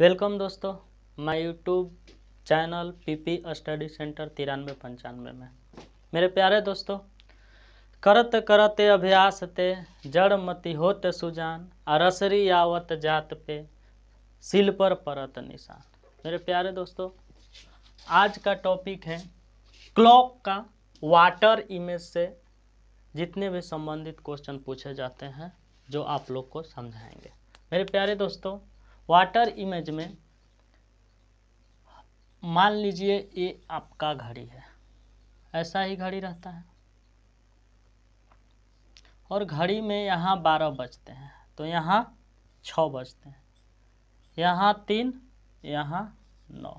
welcome दोस्तों my YouTube channel PP study centre तिरानवे पंचानवे में मेरे प्यारे दोस्तों करत करते अभ्यास ते जड़ मति होत सुजान अरसरी आवत जात पे सिल पर परत निशान मेरे प्यारे दोस्तों आज का टॉपिक है क्लॉक का वाटर इमेज से जितने भी संबंधित क्वेश्चन पूछे जाते हैं जो आप लोग को समझाएंगे मेरे प्यारे दोस्तों वाटर इमेज में मान लीजिए ये आपका घड़ी है ऐसा ही घड़ी रहता है और घड़ी में यहाँ बारह बजते हैं तो यहाँ छ बजते हैं यहाँ तीन यहाँ नौ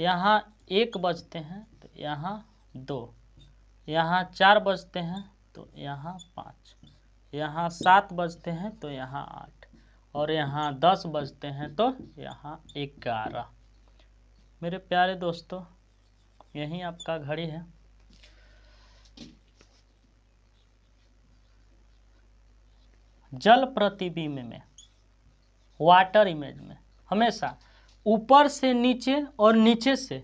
यहाँ एक बजते हैं तो यहाँ दो यहाँ चार बजते हैं तो यहाँ पाँच यहाँ सात बजते हैं तो यहाँ आठ और यहाँ दस बजते हैं तो यहाँ ग्यारह मेरे प्यारे दोस्तों यही आपका घड़ी है जल प्रतिबिंब में वाटर इमेज में हमेशा ऊपर से नीचे और नीचे से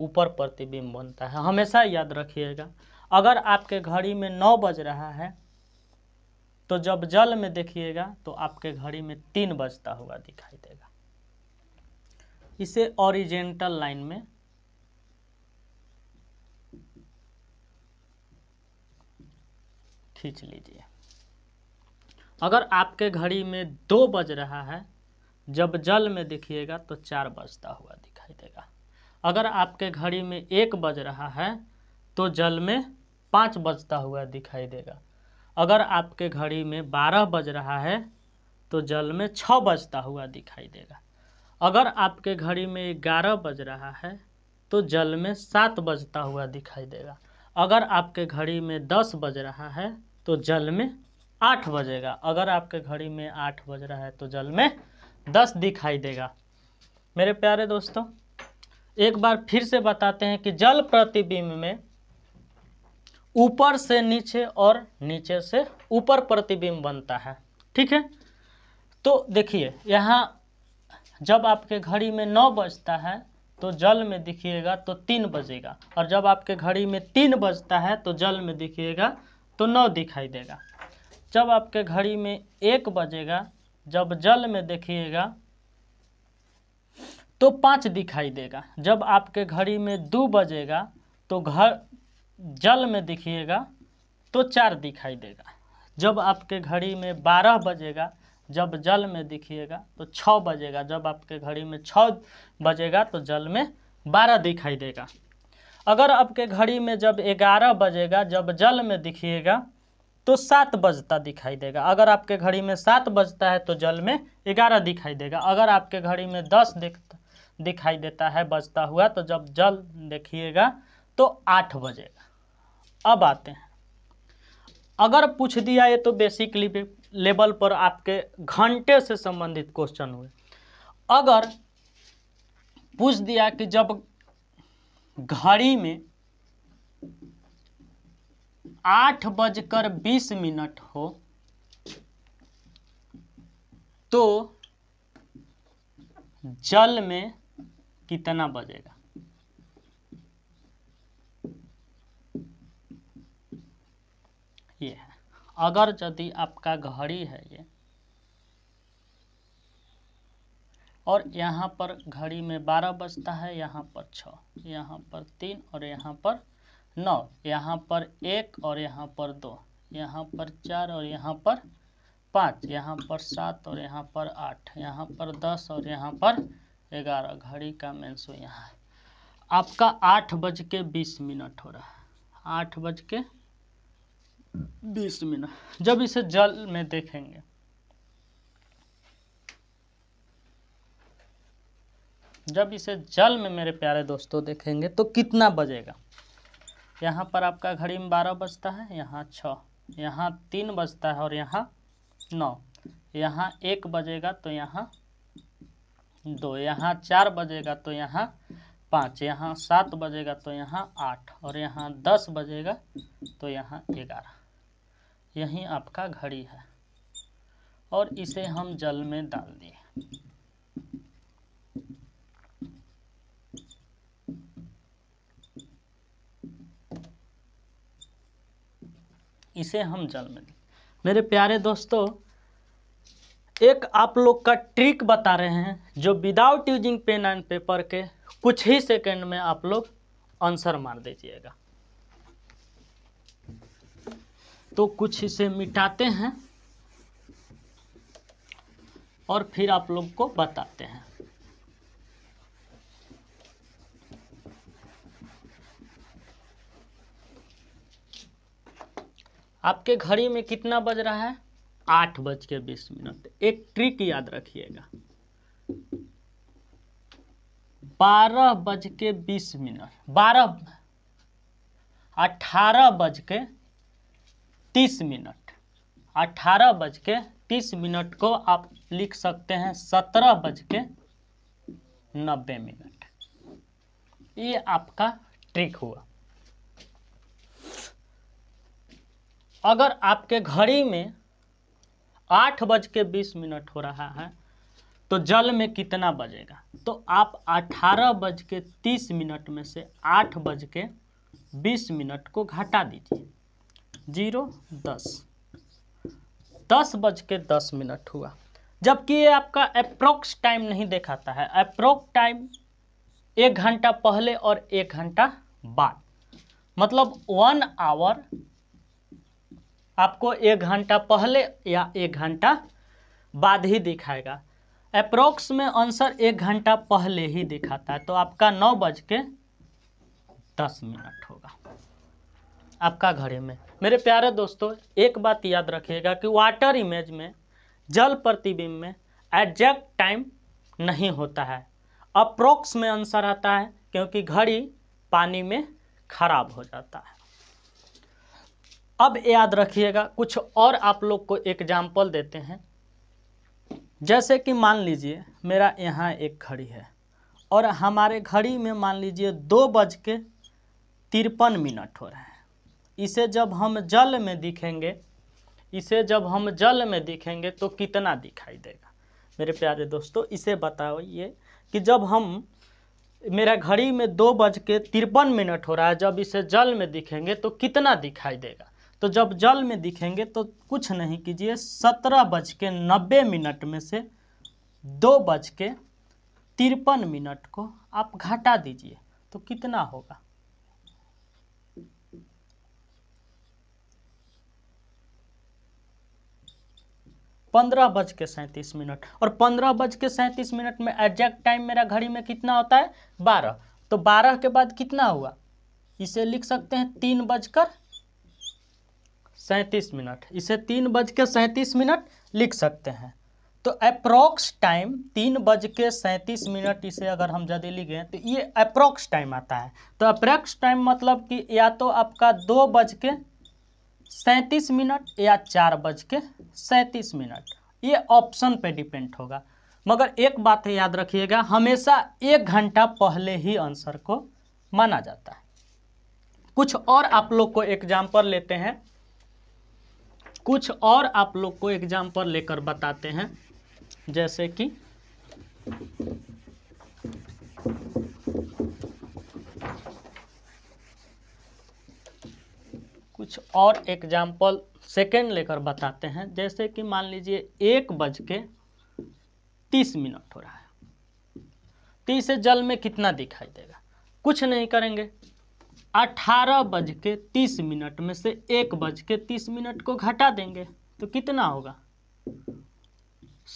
ऊपर प्रतिबिंब बनता है हमेशा याद रखिएगा अगर आपके घड़ी में नौ बज रहा है तो जब जल में देखिएगा तो आपके घड़ी में तीन बजता हुआ दिखाई देगा इसे ओरिजेंटल लाइन में खींच लीजिए अगर आपके घड़ी में दो बज रहा है जब जल में देखिएगा तो चार बजता हुआ दिखाई देगा अगर आपके घड़ी में एक बज रहा है तो जल में पाँच बजता हुआ दिखाई देगा अगर आपके घड़ी में बारह बज रहा है तो जल में छः बजता हुआ दिखाई देगा अगर आपके घड़ी में ग्यारह बज रहा है तो जल में सात बजता हुआ दिखाई देगा अगर आपके घड़ी में दस बज रहा है तो जल में आठ बजेगा अगर आपके घड़ी में आठ बज रहा है तो जल में दस दिखाई देगा मेरे प्यारे दोस्तों एक बार फिर से बताते हैं कि जल प्रतिबिंब में ऊपर से नीचे और नीचे से ऊपर प्रतिबिंब बनता है ठीक है तो देखिए यहाँ जब आपके घड़ी में नौ बजता है तो जल में दिखिएगा तो तीन बजेगा और जब आपके घड़ी में तीन बजता है तो जल में दिखिएगा तो नौ दिखाई देगा जब आपके घड़ी में एक बजेगा जब जल में देखिएगा तो पाँच दिखाई देगा जब आपके घड़ी में दो बजेगा तो घर जल में दिखिएगा तो चार दिखाई देगा जब आपके घड़ी में बारह बजेगा जब जल में दिखिएगा तो छ बजेगा जब आपके घड़ी में छ बजेगा तो जल में बारह दिखाई देगा अगर आपके घड़ी में जब ग्यारह बजेगा जब जल में दिखिएगा तो सात बजता दिखाई देगा अगर आपके घड़ी में सात बजता है तो जल में ग्यारह दिखाई देगा अगर आपके घड़ी में दस दिख दिखाई देता है बजता हुआ तो जब जल देखिएगा तो आठ बजेगा अब आते हैं अगर पूछ दिया ये तो बेसिकली लेवल पर आपके घंटे से संबंधित क्वेश्चन हुए अगर पूछ दिया कि जब घड़ी में आठ बजकर बीस मिनट हो तो जल में कितना बजेगा ये है अगर यदि आपका घड़ी है ये और यहाँ पर घड़ी में बारह बजता है यहाँ पर छ यहाँ पर तीन और यहाँ पर नौ यहाँ पर एक और यहाँ पर दो यहाँ पर चार और यहाँ पर पाँच यहाँ पर सात और यहाँ पर आठ यहाँ पर दस और यहाँ पर ग्यारह घड़ी का मेन्सो यहाँ है आपका आठ बज के बीस मिनट हो रहा है आठ बज के बीस मिनट जब इसे जल में देखेंगे जब इसे जल में मेरे प्यारे दोस्तों देखेंगे तो कितना बजेगा यहाँ पर आपका घड़ी में बारह बजता है यहाँ छः यहाँ तीन बजता है और यहाँ नौ यहाँ एक बजेगा तो यहाँ दो यहाँ चार बजेगा तो यहाँ पाँच यहाँ सात बजेगा तो यहाँ आठ और यहाँ दस बजेगा तो यहाँ ग्यारह यही आपका घड़ी है और इसे हम जल में डाल दिए इसे हम जल में मेरे प्यारे दोस्तों एक आप लोग का ट्रिक बता रहे हैं जो without using pen and paper के कुछ ही सेकंड में आप लोग आंसर मार दीजिएगा तो कुछ इसे मिटाते हैं और फिर आप लोग को बताते हैं आपके घड़ी में कितना बज रहा है आठ बज के बीस मिनट एक ट्रिक याद रखिएगा बारह बज के बीस मिनट बारह अठारह बज के तीस मिनट अठारह बज के तीस मिनट को आप लिख सकते हैं सत्रह बज के नब्बे मिनट ये आपका ट्रिक हुआ अगर आपके घड़ी में आठ बज के बीस मिनट हो रहा है तो जल में कितना बजेगा तो आप अठारह बज के तीस मिनट में से आठ बज के बीस मिनट को घटा दीजिए जीरो दस दस बज के दस मिनट हुआ जबकि ये आपका अप्रोक्स टाइम नहीं दिखाता है अप्रोक्स टाइम एक घंटा पहले और एक घंटा बाद मतलब वन आवर आपको एक घंटा पहले या एक घंटा बाद ही दिखाएगा अप्रोक्स में आंसर एक घंटा पहले ही दिखाता है तो आपका नौ बज के दस मिनट होगा आपका घरे में मेरे प्यारे दोस्तों एक बात याद रखिएगा कि वाटर इमेज में जल प्रतिबिंब में एग्जैक्ट टाइम नहीं होता है अप्रोक्स में आंसर आता है क्योंकि घड़ी पानी में खराब हो जाता है अब याद रखिएगा कुछ और आप लोग को एग्जाम्पल देते हैं जैसे कि मान लीजिए मेरा यहाँ एक घड़ी है और हमारे घड़ी में मान लीजिए दो बज के तिरपन मिनट हो रहे हैं इसे जब हम जल में दिखेंगे इसे जब हम जल में दिखेंगे तो कितना दिखाई देगा मेरे प्यारे दोस्तों इसे बताओ ये कि जब हम मेरा घड़ी में दो बज के तिरपन मिनट हो रहा है जब इसे जल में दिखेंगे तो कितना दिखाई देगा तो जब जल में दिखेंगे तो कुछ नहीं कीजिए सत्रह बज के नब्बे मिनट में से दो बज के तिरपन मिनट को आप घटा दीजिए तो कितना होगा पंद्रह बज के सैंतीस मिनट और पंद्रह बज के सैंतीस मिनट में एग्जैक्ट टाइम मेरा घड़ी में कितना होता है बारह तो बारह के बाद कितना हुआ इसे लिख सकते हैं तीन बजकर सैंतीस मिनट इसे तीन बज के सैंतीस मिनट लिख सकते हैं तो अप्रोक्स टाइम तीन बज के सैंतीस मिनट इसे अगर हम जदि लिखें तो ये अप्रोक्स टाइम आता है तो अप्रोक्स टाइम मतलब कि या तो आपका दो बज के सैंतीस मिनट या चार बज के सैंतीस मिनट ये ऑप्शन पे डिपेंड होगा मगर एक बात याद रखिएगा हमेशा एक घंटा पहले ही आंसर को माना जाता है कुछ और आप लोग को एग्जाम्पल लेते हैं कुछ और आप लोग को एग्जाम्पल लेकर बताते हैं जैसे कि कुछ और एग्जाम्पल सेकेंड लेकर बताते हैं जैसे कि मान लीजिए एक बज के तीस मिनट हो रहा है तो इसे जल में कितना दिखाई देगा कुछ नहीं करेंगे अठारह बज के तीस मिनट में से एक बज के तीस मिनट को घटा देंगे तो कितना होगा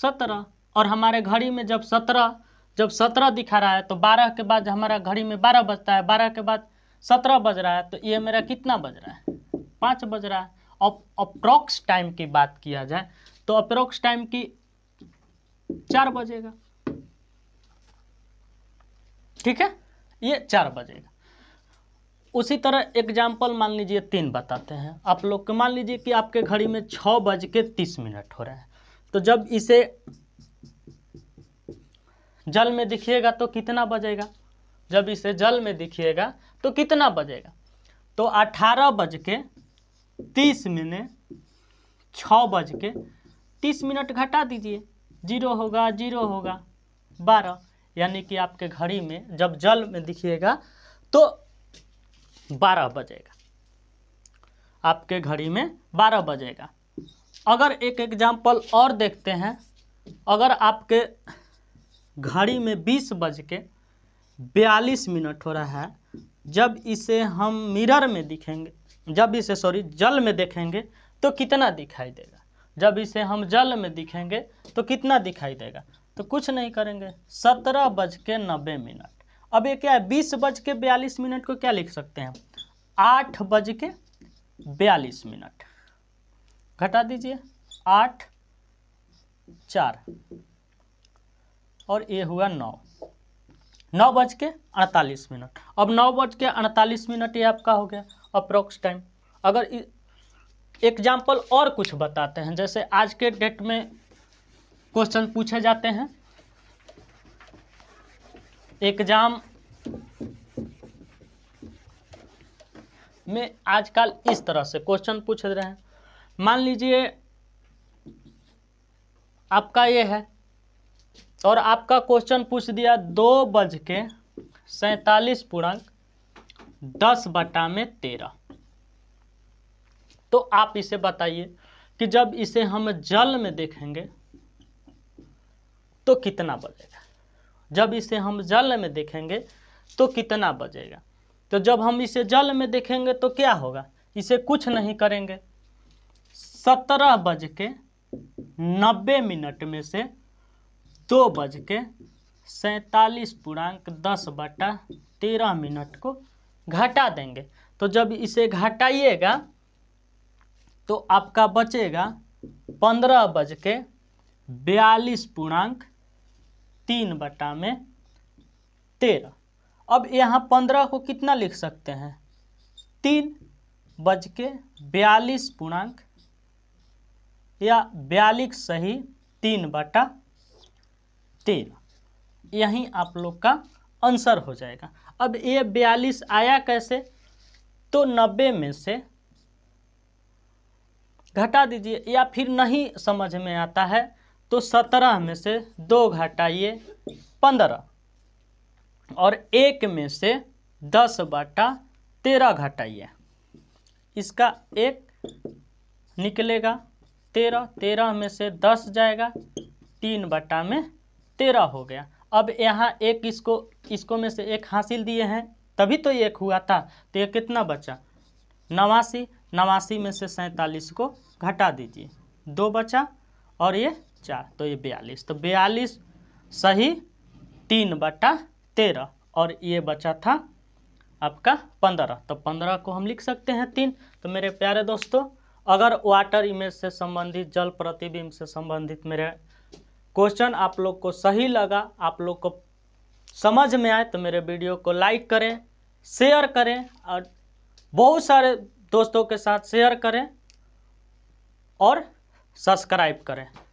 सत्रह और हमारे घड़ी में जब सत्रह जब सत्रह दिखा रहा है तो बारह के बाद हमारा घड़ी में बारह बजता है बारह के बाद सत्रह बज रहा है तो ये मेरा कितना बज रहा है पाँच बज रहा है अब अप्रोक्स टाइम की बात किया जाए तो अप्रोक्स टाइम की चार बजेगा ठीक है ये चार बजेगा उसी तरह एग्जाम्पल मान लीजिए तीन बताते हैं आप लोग के मान लीजिए कि आपके घड़ी में छ बज के तीस मिनट हो रहा है तो जब इसे जल में दिखिएगा तो कितना बजेगा जब इसे जल में दिखिएगा तो कितना बजेगा तो अठारह बज के तीस मिनट छः बज के तीस मिनट घटा दीजिए जीरो होगा जीरो होगा बारह यानी कि आपके घड़ी में जब जल में दिखिएगा तो बारह बजेगा आपके घड़ी में बारह बजेगा अगर एक एग्जाम्पल और देखते हैं अगर आपके घड़ी में बीस बज के बयालीस मिनट हो रहा है जब इसे हम मिरर में दिखेंगे जब इसे सॉरी जल में देखेंगे तो कितना दिखाई देगा जब इसे हम जल में दिखेंगे तो कितना दिखाई देगा तो कुछ नहीं करेंगे सत्रह बज के नब्बे मिनट अब ये क्या है बीस बज के बयालीस मिनट को क्या लिख सकते हैं आठ बज के बयालीस मिनट घटा दीजिए आठ चार और ये हुआ नौ नौ बज के अड़तालीस मिनट अब नौ बज के अड़तालीस मिनट ये आपका हो गया अप्रोक्स टाइम अगर एग्जाम्पल और कुछ बताते हैं जैसे आज के डेट में क्वेश्चन पूछे जाते हैं एग्जाम में आजकल इस तरह से क्वेश्चन पूछ रहे हैं मान लीजिए आपका ये है और आपका क्वेश्चन पूछ दिया दो बज के सैतालीस पूर्णांक दस बटा में तेरह तो आप इसे बताइए कि जब इसे हम जल में देखेंगे तो कितना बजेगा जब इसे हम जल में देखेंगे तो कितना बजेगा तो जब हम इसे जल में देखेंगे तो क्या होगा इसे कुछ नहीं करेंगे सत्रह बज के नब्बे मिनट में से दो बज के सैतालीस पूर्णांक दस बटा तेरह मिनट को घटा देंगे तो जब इसे घटाइएगा तो आपका बचेगा पंद्रह बज के बयालीस पूर्णांक तीन बटा में तेरह अब यहाँ पंद्रह को कितना लिख सकते हैं तीन बज के बयालीस पूर्णांक या बयालीस सही तीन बटा तेरह यही आप लोग का आंसर हो जाएगा अब ये बयालीस आया कैसे तो नब्बे में से घटा दीजिए या फिर नहीं समझ में आता है तो सत्रह में से दो घटाइए पंद्रह और एक में से दस बाटा तेरह घटाइए इसका एक निकलेगा तेरह तेरह में से दस जाएगा तीन बटा में तेरह हो गया अब यहाँ एक इसको इसको में से एक हासिल दिए हैं तभी तो एक हुआ था तो ये कितना बचा नवासी नवासी में से सैंतालीस को घटा दीजिए दो बचा और ये चार तो ये बयालीस तो बयालीस सही तीन बटा तेरह और ये बचा था आपका पंद्रह तो पंद्रह को हम लिख सकते हैं तीन तो मेरे प्यारे दोस्तों अगर वाटर इमेज से संबंधित जल प्रतिबिंब से संबंधित मेरे क्वेश्चन आप लोग को सही लगा आप लोग को समझ में आए तो मेरे वीडियो को लाइक करें शेयर करें और बहुत सारे दोस्तों के साथ शेयर करें और सब्सक्राइब करें